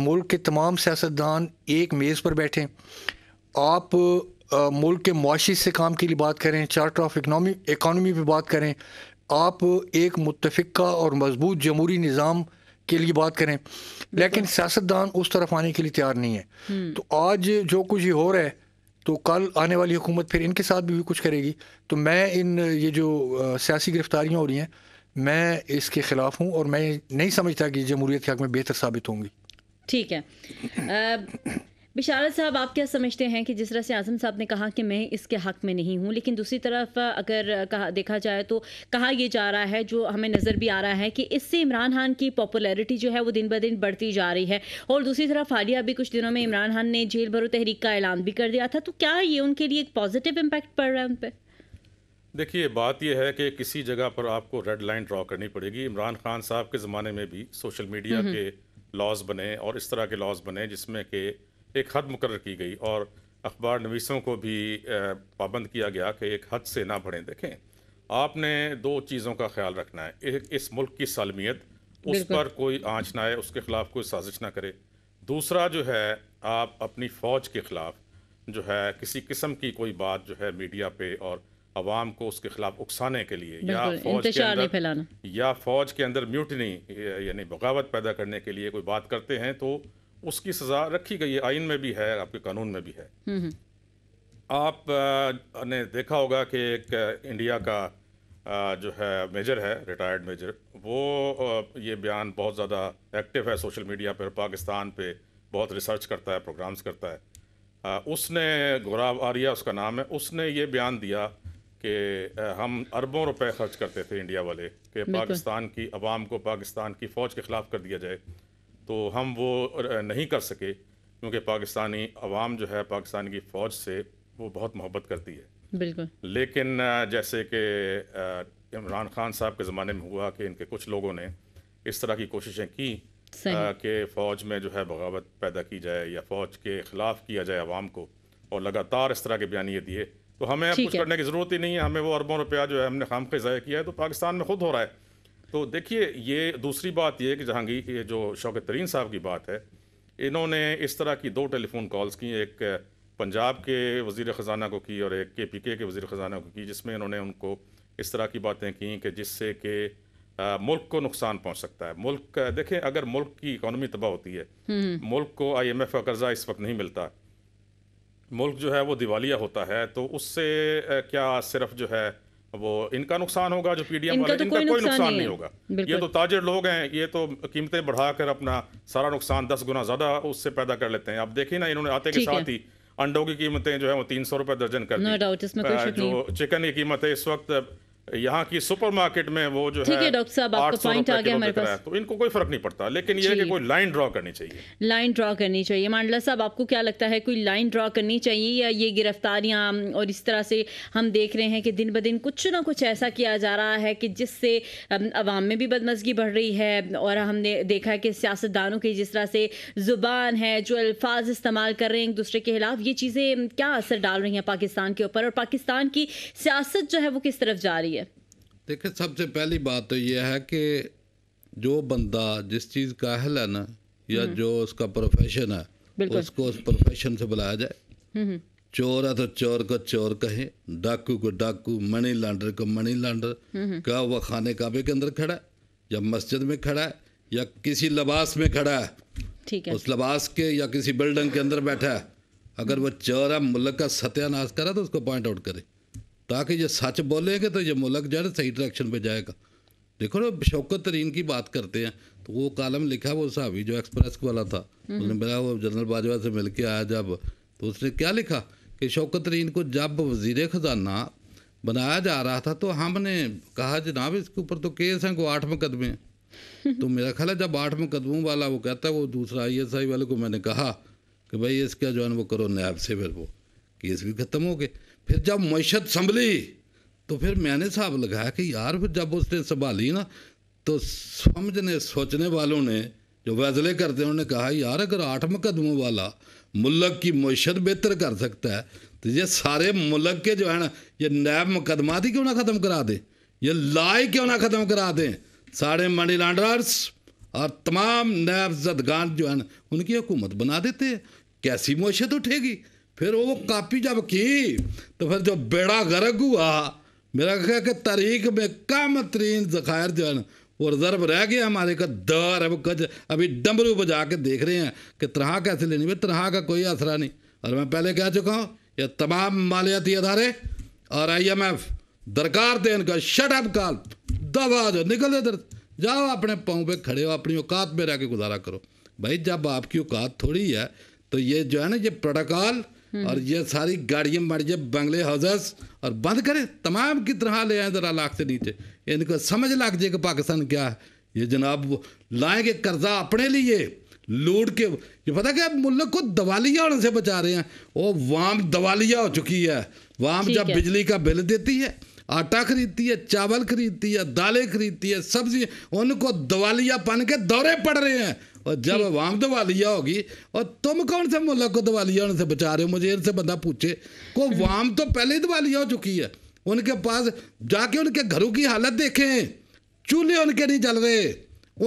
मुल्क के तमाम सियासतदान एक मेज़ पर बैठें आप मुल्क के मुशी से काम के लिए बात करें चार्टर ऑफ इकनॉमी इकानमी पर बात करें आप एक मुतफ़ा और मजबूत जमहूरी निज़ाम के लिए बात करें लेकिन सियासतदान उस तरफ आने के लिए तैयार नहीं है तो आज जो कुछ ये हो रहा है तो कल आने वाली हुकूमत फिर इनके साथ भी, भी कुछ करेगी तो मैं इन ये जो सियासी गिरफ्तारियाँ हो रही हैं मैं इसके ख़िलाफ़ हूँ और मैं नहीं समझता कि जमहूरियत के हक में बेहतर साबित होंगी ठीक है बिशारत साहब आप क्या समझते हैं कि जिस तरह से आजम साहब ने कहा कि मैं इसके हक में नहीं हूँ लेकिन दूसरी तरफ अगर कहा देखा जाए तो कहा यह जा रहा है जो हमें नज़र भी आ रहा है कि इससे इमरान खान की पॉपुलैरिटी जो है वो दिन ब दिन बढ़ती जा रही है और दूसरी तरफ हालिया अभी कुछ दिनों में इमरान खान ने जेल भरो तहरीक का ऐलान भी कर दिया था तो क्या ये उनके लिए एक पॉजिटिव इम्पैक्ट पड़ रहा है उन पर देखिए बात यह है कि किसी जगह पर आपको रेड लाइन ड्रा करनी पड़ेगी इमरान खान साहब के ज़माने में भी सोशल मीडिया के लॉज बने और इस तरह के लॉज बने जिसमें कि एक हद मुकर की गई और अखबार नवीसों को भी पाबंद किया गया कि एक हद से ना बढ़ें देखें आपने दो चीज़ों का ख्याल रखना है एक इस मुल्क की सालमियत उस पर कोई आँच ना आए उसके ख़िलाफ़ कोई साजिश ना करे दूसरा जो है आप अपनी फ़ौज के ख़िलाफ़ जो है किसी किस्म की कोई बात जो है मीडिया पे और आवाम को उसके खिलाफ उकसाने के लिए या फौज के अंदर या फौज के अंदर म्यूटनी यानी बगावत पैदा करने के लिए कोई बात करते हैं तो उसकी सज़ा रखी गई है आइन में भी है आपके कानून में भी है हम्म, हम्म। आप ने देखा होगा कि एक इंडिया का जो है मेजर है रिटायर्ड मेजर वो ये बयान बहुत ज़्यादा एक्टिव है सोशल मीडिया पर पाकिस्तान पे बहुत रिसर्च करता है प्रोग्राम्स करता है उसने गुराब आर्या उसका नाम है उसने ये बयान दिया कि हम अरबों रुपए खर्च करते थे इंडिया वाले कि पाकिस्तान की आवाम को पाकिस्तान की फ़ौज के ख़िलाफ़ कर दिया जाए तो हम वो नहीं कर सके क्योंकि पाकिस्तानी अवाम जो है पाकिस्तान की फ़ौज से वो बहुत मोहब्बत करती है बिल्कुल लेकिन जैसे कि इमरान खान साहब के ज़माने में हुआ कि इनके कुछ लोगों ने इस तरह की कोशिशें की कि फ़ौज में जो है बगावत पैदा की जाए या फ़ौज के ख़िलाफ़ किया जाए आवाम को और लगातार इस तरह के बयानिए दिए तो हमें अब कुछ करने की ज़रूरत ही नहीं है हमें वो अरबों रुपया जो है हमने खाम खे ज़ाया किया है तो पाकिस्तान में खुद हो रहा है तो देखिए ये दूसरी बात ये कि जहांगीर ये जो शौकत तरीन साहब की बात है इन्होंने इस तरह की दो टेलीफोन कॉल्स की एक पंजाब के वज़ी ख़जाना को की और एक के पी के के वज़ी ख़जाना को की जिसमें इन्होंने उनको इस तरह की बातें की कि जिससे कि मुल्क को नुकसान पहुंच सकता है मुल्क देखें अगर मुल्क की इकानमी तबाह होती है हम्म। मुल्क को आई एम एफ़ का कर्जा इस वक्त नहीं मिलता मुल्क जो है वो दिवालिया होता है तो उससे क्या सिर्फ जो है वो इनका नुकसान होगा जो पीडीएम वाले तो इनका कोई नुकसान, नुकसान नहीं, होगा ये तो ताजर लोग हैं ये तो कीमतें बढ़ाकर अपना सारा नुकसान दस गुना ज्यादा उससे पैदा कर लेते हैं आप देखिए ना इन्होंने आते के साथ ही अंडों की कीमतें जो है वो तीन सौ रुपए दर्जन कर no doubt, जो चिकन की कीमत है इस वक्त यहाँ की सुपरमार्केट में वो जो ठीक है डॉक्टर साहब आपका पॉइंट आ गया हमारे पास तो इनको कोई फर्क नहीं पड़ता लेकिन ये है कि कोई लाइन ड्रॉ करनी चाहिए लाइन ड्रॉ करनी चाहिए मांडला साहब आपको क्या लगता है कोई लाइन ड्रॉ करनी चाहिए या ये गिरफ्तारियाँ और इस तरह से हम देख रहे हैं कि दिन ब दिन कुछ ना कुछ ऐसा किया जा रहा है कि जिससे अवाम में भी बदमजगी बढ़ रही है और हमने देखा है कि सियासतदानों की जिस तरह से ज़ुबान है जो अल्फाज इस्तेमाल कर रहे हैं एक दूसरे के खिलाफ ये चीज़ें क्या असर डाल रही हैं पाकिस्तान के ऊपर और पाकिस्तान की सियासत जो है वो किस तरफ जा रही है देखिए सबसे पहली बात तो यह है कि जो बंदा जिस चीज़ का अहल है ना या हम्म। जो उसका प्रोफेशन है उसको उस प्रोफेशन से बुलाया जाए हम्म, हम्म। चोर है तो चोर को चोर कहे डाकू को डाकू मनी लॉन्डर को मनी लॉन्डर क्या वह खाने काबे के अंदर खड़ा है या मस्जिद में खड़ा है या किसी लबास में खड़ा है ठीक है उस लबास के या किसी बिल्डिंग के अंदर बैठा है अगर वो चोर है मुल्क का सत्यानाश करा तो उसको पॉइंट आउट करे ताकि ये सच बोलेंगे तो ये मुलक जो सही डायरेक्शन पे जाएगा देखो ना शौकत तरीन की बात करते हैं तो वो कालम लिखा वो साहबी जो एक्सप्रेस वाला था हम्म। उसने मेरा वो जनरल बाजवा से मिल के आया जब तो उसने क्या लिखा कि शौकत तरीन को जब वजीर ख़जाना बनाया जा रहा था तो हमने कहा जनाब इसके ऊपर तो केस हैं को आठ मुकदमे *laughs* तो मेरा ख्याल है जब आठ मुकदमों वाला वो कहता है वो दूसरा आई एस आई वाले को मैंने कहा कि भाई इसका जो है वो करो नैब से फिर वो केस भी ख़त्म हो गए फिर जब मीशत संभली तो फिर मैंने साहब लगाया कि यार फिर जब उसने संभाली ना तो समझने सोचने वालों ने जो फैसले करते हैं उन्होंने कहा यार अगर आठ मुकदमों वाला मुल्क की मीशत बेहतर कर सकता है तो ये सारे मुल्क के जो है ना ये नैब मुकदमा ही क्यों ना ख़त्म करा दें ये लाई क्यों ना ख़त्म करा दें सारे मनी लॉन्ड्रर्स और तमाम नैब जदगान जो है ना उनकी हुकूमत बना देते हैं कैसी मीशत उठेगी फिर वो कापी जब की तो फिर जो बेड़ा गर्क हुआ मेरा क्या कि तारीख में कम तरीन जखायर जो है वो रिजर्व रह गया हमारे का दर अब कज अभी डमरू बजा के देख रहे हैं कि तरह कैसे लेनी भाई तरह का कोई असरा नहीं और मैं पहले कह चुका हूँ ये तमाम मालियाती अदारे और आई एम एफ दरकार थे इनका शट अप कॉल दबा दो निकल दे दर जाओ अपने पाँव पे खड़े हो अपनी औकात में रह के गुजारा करो भाई जब आपकी औकात थोड़ी है तो ये जो है ना ये प्रोटोकॉल हम्म। और ये सारी गाड़ियाँ माड़ियाँ बंगले हाउसेस और बंद करे तमाम की तरह ले आए जरा लाख से नीचे इनको समझ लाख जे कि पाकिस्तान क्या है ये जनाब लाएंगे कर्जा अपने लिए लूट के ये पता क्या मुल्क को दवालिया होने से बचा रहे हैं वो वाम दवालिया हो चुकी है वाम जब बिजली का बिल देती है आटा खरीदती है चावल खरीदती है दालें खरीदती है सब्जी उनको दवालिया पहन के दौरे पड़ रहे हैं और जब आवाम दवालिया होगी और तुम कौन से मुल्क को दवालिया होने से बचा रहे हो मुझे इनसे बंदा पूछे को हम्म। वाम तो पहले ही दवालिया हो चुकी है उनके पास जाके उनके घरों की हालत देखें चूल्हे उनके नहीं जल रहे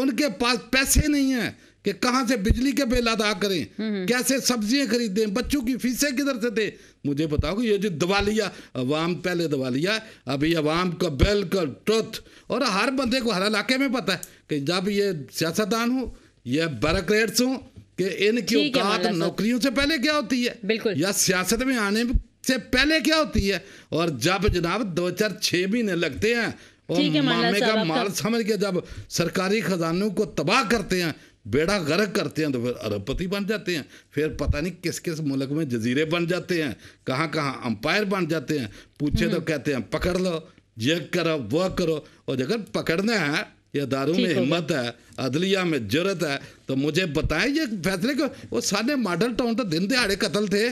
उनके पास पैसे नहीं है कि कहाँ से बिजली के बिल अदा करें हम्म। कैसे सब्जियां खरीदें बच्चों की फीसें किधर से दें मुझे बताओ कि ये जो दवालिया अवाम पहले दवालिया अभी अवाम का बिल का ट्रुथ और हर बंदे को हर इलाके में पता है कि जब ये सियासतदान हो ये ब्यूरोक्रेट्स तो हूँ कि इनकी औकात तो नौकरियों से पहले क्या होती है बिल्कुल या सियासत में आने से पहले क्या होती है और जब जनाब दो चार छह महीने लगते हैं और मामे का माल समझ के जब सरकारी खजानों को तबाह करते हैं बेड़ा गर्क करते हैं तो फिर अरबपति बन जाते हैं फिर पता नहीं किस किस मुल्क में जजीरे बन जाते हैं कहाँ कहाँ अंपायर बन जाते हैं पूछे तो हम्म। कहते हैं पकड़ लो ये करो वह करो और अगर पकड़ना है या दारू में हिम्मत है अदलिया में जरूरत है तो मुझे बताएं ये फैसले को वो सारे मॉडल टाउन तो दिन दिहाड़े कतल थे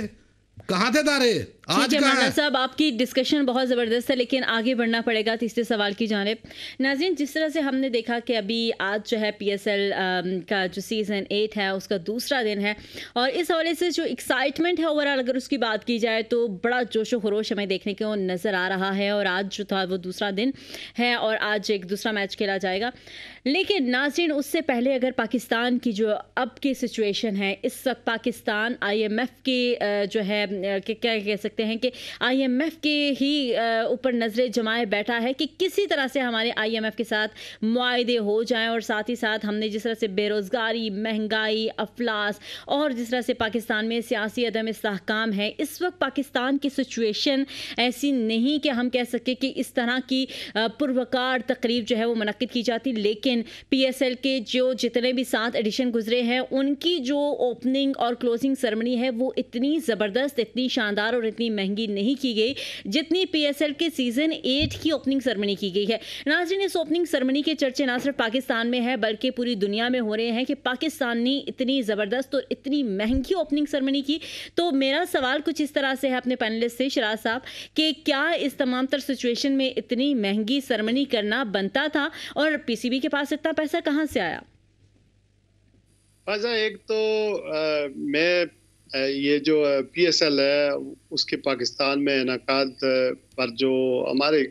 कहाँ थे दारे आज माता साहब आपकी डिस्कशन बहुत ज़बरदस्त है लेकिन आगे बढ़ना पड़ेगा तीसरे तो सवाल की जानब नाजीन जिस तरह से हमने देखा कि अभी आज जो है पी एस एल का जो सीज़न एट है उसका दूसरा दिन है और इस हवाले से जो एक्साइटमेंट है ओवरऑल अगर उसकी बात की जाए तो बड़ा जोश व खरोश हमें देखने को नज़र आ रहा है और आज जो था वो दूसरा दिन है और आज एक दूसरा मैच खेला जाएगा लेकिन नाजीन उससे पहले अगर पाकिस्तान की जो अब की सिचुएशन है इस वक्त पाकिस्तान आई एम एफ की जो है क्या कह सकते सकते हैं कि आईएमएफ के ही ऊपर नज़रें जमाए बैठा है कि किसी तरह से हमारे आईएमएफ के साथ माहदे हो जाएं और साथ ही साथ हमने जिस तरह से बेरोज़गारी महंगाई अफलास और जिस तरह से पाकिस्तान में सियासी अदम इसकाम है इस वक्त पाकिस्तान की सिचुएशन ऐसी नहीं कि हम कह सकें कि इस तरह की पुरवकार तकरीब जो है वो मनद की जाती लेकिन पी एस एल के जो जितने भी सात एडिशन गुजरे हैं उनकी जो ओपनिंग और क्लोजिंग सेरेमनी है वो इतनी ज़बरदस्त इतनी शानदार और इतनी इतनी महंगी नहीं की गई जितनी पीएसएल के सीजन एट की ओपनिंग सेरेमनी की गई है नाजरीन इस ओपनिंग सेरेमनी के चर्चे ना सिर्फ पाकिस्तान में है बल्कि पूरी दुनिया में हो रहे हैं कि पाकिस्तान ने इतनी ज़बरदस्त और इतनी महंगी ओपनिंग सेरेमनी की तो मेरा सवाल कुछ इस तरह से है अपने पैनलिस्ट से शराज साहब कि क्या इस तमाम तर सिचुएशन में इतनी महंगी सेरेमनी करना बनता था और पीसीबी के पास इतना पैसा कहाँ से आया अच्छा, एक तो आ, मैं ये जो पीएसएल है उसके पाकिस्तान में इनकाद पर जो हमारे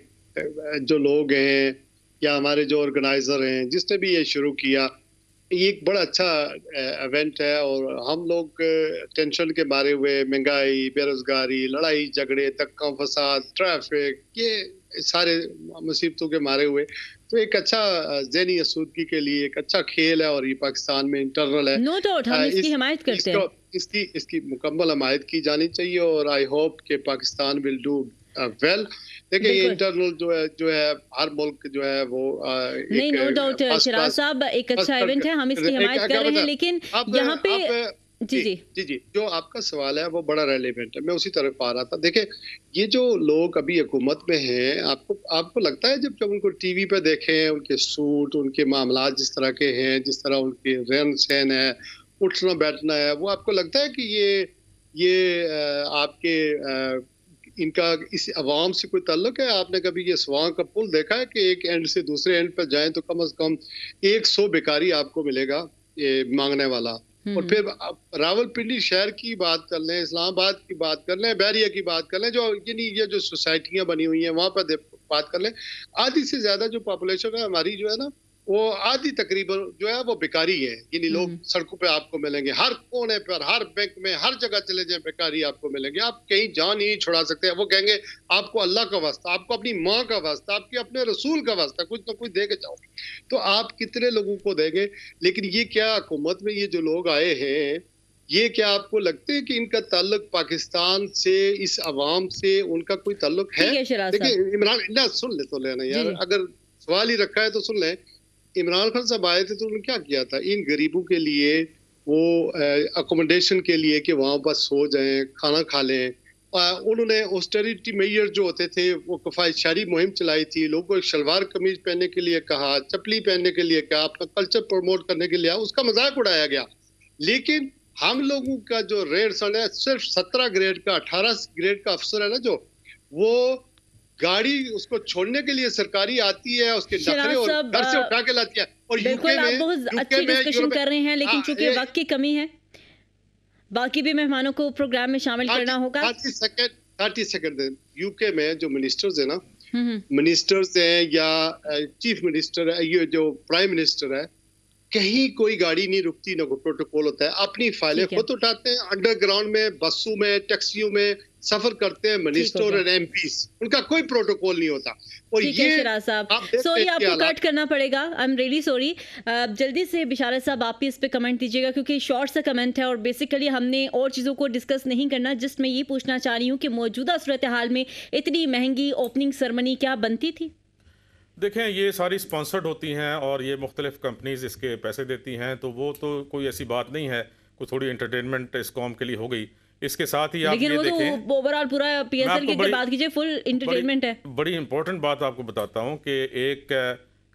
जो लोग हैं या हमारे जो ऑर्गेनाइज़र हैं जिसने भी ये शुरू किया ये एक बड़ा अच्छा इवेंट है और हम लोग टेंशन के मारे हुए महंगाई बेरोज़गारी लड़ाई झगड़े तक्का फसाद ट्रैफिक ये सारे मुसीबतों के मारे हुए तो एक अच्छा जैनी असूदगी के लिए एक अच्छा खेल है और ये पाकिस्तान में इंटरनल है नो डाउट हम इसकी हिमायत करते हैं इसकी इसकी मुकम्मल हमायत की जानी चाहिए और आई होप कि पाकिस्तान विल डू वेल देखिए ये इंटरनल जो है जो है हर मुल्क जो है वो नहीं नो डाउट शराज साहब एक अच्छा इवेंट है हम इसकी हिमायत कर रहे हैं लेकिन यहाँ पे जी जी जी जी जो आपका सवाल है वो बड़ा रेलिवेंट है मैं उसी तरफ आ रहा था देखिए ये जो लोग अभी हुकूमत में हैं आपको आपको लगता है जब जब उनको टीवी पे देखें उनके सूट उनके मामला जिस तरह के हैं जिस तरह उनके रहन सहन है उठना बैठना है वो आपको लगता है कि ये ये आपके इनका इस आवाम से कोई ताल्लुक है आपने कभी ये स्वां का पुल देखा है कि एक एंड से दूसरे एंड पर जाएं तो कम अज कम एक सौ बेकारी आपको मिलेगा ये मांगने वाला और हम्म। फिर रावलपिंडी शहर की बात कर लें इस्लामाबाद की बात कर लें बैरिया की बात कर लें जो यानी ये जो सोसाइटियां बनी हुई हैं वहां पर बात कर लें आधी से ज़्यादा जो पॉपुलेशन है हमारी जो है ना वो आधी तकरीबन जो है वो बेकारी है यानी लोग हम्म। सड़कों पे आपको मिलेंगे हर कोने पर हर बैंक में हर जगह चले जाए बेकारी आपको मिलेंगे आप कहीं जान ही छुड़ा सकते हैं वो कहेंगे आपको अल्लाह का वास्ता आपको अपनी माँ का वास्ता आपके अपने रसूल का वास्ता कुछ ना कुछ दे के जाओ तो आप कितने लोगों को देंगे लेकिन ये क्या हुकूमत में ये जो लोग आए हैं ये क्या आपको लगते है कि इनका ताल्लुक पाकिस्तान से इस आवाम से उनका कोई ताल्लुक है देखिए इमरान ना सुन ले तो लेना यार अगर सवाल ही रखा है तो सुन लें इमरान खान साहब आए थे तो उन्होंने क्या किया था इन गरीबों के लिए वो अकोमोडेशन के लिए कि वहाँ बस सो जाएं खाना खा लें उन्होंने ऑस्टेरिटी मेयर जो होते थे वो कफायत शहरी मुहिम चलाई थी लोगों को शलवार कमीज पहनने के लिए कहा चपली पहनने के लिए कहा अपना कल्चर प्रमोट करने के लिए उसका मजाक उड़ाया गया लेकिन हम लोगों का जो रेड सन है सिर्फ सत्रह ग्रेड का अठारह ग्रेड का अफसर है ना जो वो गाड़ी उसको छोड़ने के लिए सरकारी आती है उसके और घर से उठा के लाती है और यूके में बहुत डिस्कशन कर रहे हैं लेकिन हाँ, चूंकि वक्त की कमी है बाकी भी मेहमानों को प्रोग्राम में शामिल करना होगा थर्टी सेकेंड यूके में जो मिनिस्टर्स है ना मिनिस्टर्स हम्म, हम्म। हैं या चीफ मिनिस्टर है ये जो प्राइम मिनिस्टर है कहीं कोई गाड़ी नहीं रुकती ना प्रोटोकॉल होता है अपनी फाइलें खुद उठाते हैं अंडरग्राउंड में बसों में टैक्सियों में सफर करते हैं मिनिस्टर और एम उनका कोई प्रोटोकॉल नहीं होता और ये आप सॉरी आपको कट करना पड़ेगा आई एम रियली सॉरी जल्दी से बिशारत साहब आप भी इस पे कमेंट दीजिएगा क्योंकि शॉर्ट सा कमेंट है और बेसिकली हमने और चीज़ों को डिस्कस नहीं करना जिसमें ये पूछना चाह रही हूँ कि मौजूदा सूरत हाल में इतनी महंगी ओपनिंग सेरेमनी क्या बनती थी देखें ये सारी स्पॉन्सर्ड होती हैं और ये मुख्तलिफ़ कंपनीज़ इसके पैसे देती हैं तो वो तो कोई ऐसी बात नहीं है कोई थोड़ी इंटरटेनमेंट इस कॉम के लिए हो गई इसके साथ ही आप ये तो देखें ओवरऑल पूरा पीएसएल की बात कीजिए फुल इंटरटेनमेंट है बड़ी इंपॉर्टेंट बात आपको बताता हूँ कि एक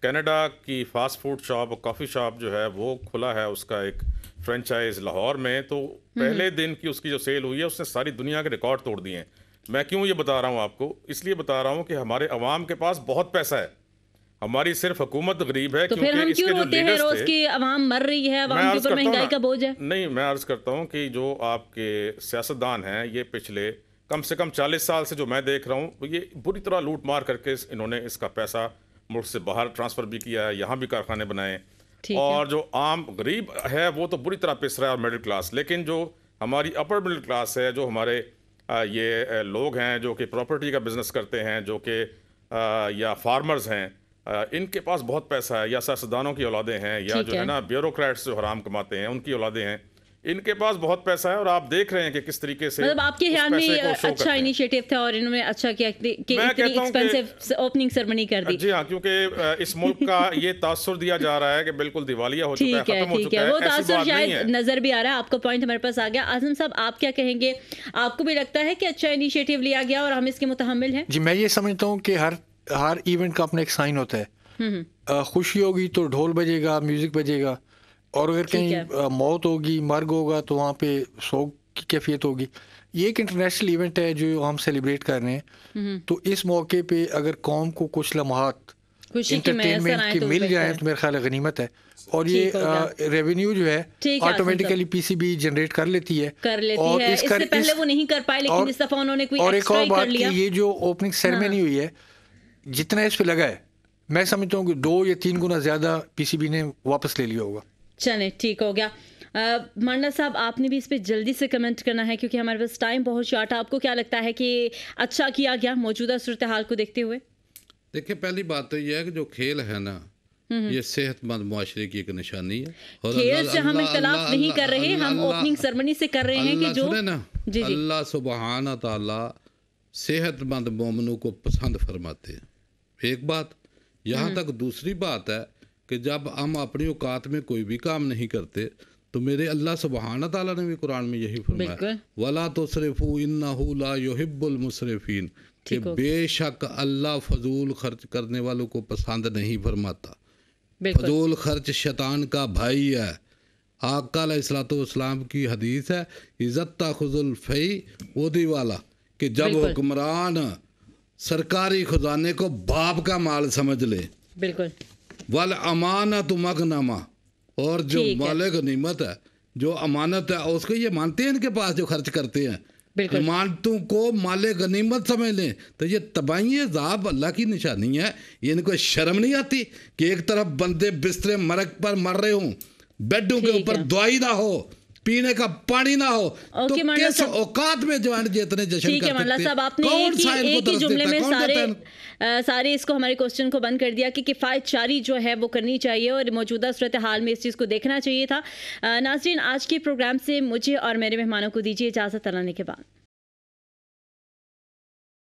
कनाडा की फास्ट फूड शॉप और कॉफ़ी शॉप जो है वो खुला है उसका एक फ्रेंचाइज लाहौर में तो हम्म, हम्म। पहले दिन की उसकी जो सेल हुई है उसने सारी दुनिया के रिकॉर्ड तोड़ दिए हैं मैं क्यों ये बता रहा हूँ आपको इसलिए बता रहा हूँ कि हमारे अवाम के पास बहुत पैसा है हमारी सिर्फ हुकूमत गरीब है तो फिर हम क्यों रोते हैं रोज की आवाम मर रही है आवाम के ऊपर महंगाई का बोझ है नहीं मैं अर्ज करता हूँ कि जो आपके सियासतदान हैं ये पिछले कम से कम चालीस साल से जो मैं देख रहा हूँ ये बुरी तरह लूट मार करके इन्होंने इसका पैसा मुल्क से बाहर ट्रांसफ़र भी किया है यहाँ भी कारखाने बनाए और जो आम गरीब है वो तो बुरी तरह पिस रहा है और मिडिल क्लास लेकिन जो हमारी अपर मिडिल क्लास है जो हमारे ये लोग हैं जो कि प्रॉपर्टी का बिज़नेस करते हैं जो कि या फार्मर्स हैं इनके पास बहुत पैसा है या सियासदानों की औलादे हैं या जो है ना ब्यूरोक्रेट्स जो हराम कमाते हैं उनकी औलादे हैं इनके पास बहुत पैसा है और आप देख रहे हैं कि किस तरीके से मतलब आपके ख्याल में अच्छा इनिशिएटिव था और इन्होंने अच्छा किया कि इतनी एक्सपेंसिव ओपनिंग सेरेमनी कर दी जी हाँ क्योंकि इस मुल्क का *laughs* ये तासुर दिया जा रहा है कि बिल्कुल दिवालिया हो चुका है ठीक है वो तासुर शायद नजर भी आ रहा है आपका पॉइंट हमारे पास आ गया आजम साहब आप क्या कहेंगे आपको भी लगता है कि अच्छा इनिशिएटिव लिया गया और हम इसके मुतहमल हैं जी मैं ये समझता हूँ कि हर हर इवेंट का अपना एक साइन होता है खुशी होगी तो ढोल बजेगा म्यूज़िक बजेगा और अगर कहीं मौत होगी मर्ग होगा तो वहाँ पे शोक की कैफियत होगी ये एक इंटरनेशनल इवेंट है जो हम सेलिब्रेट कर रहे हैं तो इस मौके पे अगर कौम को कुछ लम्हात इंटरटेनमेंट की तो मिल जाए तो मेरा ख्याल गनीमत है और ये रेवेन्यू जो है ऑटोमेटिकली पीसीबी जनरेट कर लेती है कर लेती और है इससे पहले वो नहीं कर पाए लेकिन इस दफा उन्होंने कोई और एक और बात ये जो ओपनिंग सेरेमनी हाँ। हुई है जितना इस पर लगा है मैं समझता हूँ कि दो या तीन गुना ज़्यादा पीसीबी ने वापस ले लिया होगा चले ठीक हो गया मांडा साहब आपने भी इस पर जल्दी से कमेंट करना है क्योंकि हमारे पास टाइम बहुत शॉर्ट है आपको क्या लगता है कि अच्छा किया गया मौजूदा सूरत हाल को देखते हुए देखिए पहली बात तो यह है कि जो खेल है ना हम्म। ये सेहतमंद माशरे की एक निशानी है और खेल अल्ला, से अल्ला, हम इख्तलाफ नहीं कर रहे हम ओपनिंग सेरेमनी से कर रहे हैं कि जो ना अल्लाह सुबहाना ताला सेहतमंद मोमनों को पसंद फरमाते हैं एक बात यहाँ हम्म। तक दूसरी बात है कि जब हम अपनी औकात में कोई भी काम नहीं करते तो मेरे अल्लाह सुबहान तला ने भी कुरान में यही फरमाया वला तो सिर्फ ला योहिब्बुल मुसरफिन कि बेशक अल्लाह फजूल खर्च करने वालों को पसंद नहीं फरमाता फजूल खर्च शैतान का भाई है आका सलाम की हदीस है इज़्ज़त खजुल फ़ई उदी वाला कि जब हुक्मरान सरकारी खुजाने को बाप का माल समझ ले बिल्कुल वल अमानत मकनामा और जो माल गनीमत है जो अमानत है उसको ये मानते हैं इनके पास जो खर्च करते हैं इमानतों को माले गनीमत समझ लें तो ये तबाही ज़ाब अल्लाह की निशानी है ये इनको शर्म नहीं आती कि एक तरफ बंदे बिस्तरे मरक पर मर रहे हों बेडों के ऊपर दुआई ना हो पीने का पानी ना हो तो किस औकात में जवान जितने जश्न करते हैं साहब आपने एक ही एक ही जुमले में सारे सारे इसको हमारे क्वेश्चन को बंद कर दिया कि किफ़ायत चारी जो है वो करनी चाहिए और मौजूदा सूरत हाल में इस चीज़ को देखना चाहिए था नाजरीन आज के प्रोग्राम से मुझे और मेरे मेहमानों को दीजिए इजाज़त लाने के बाद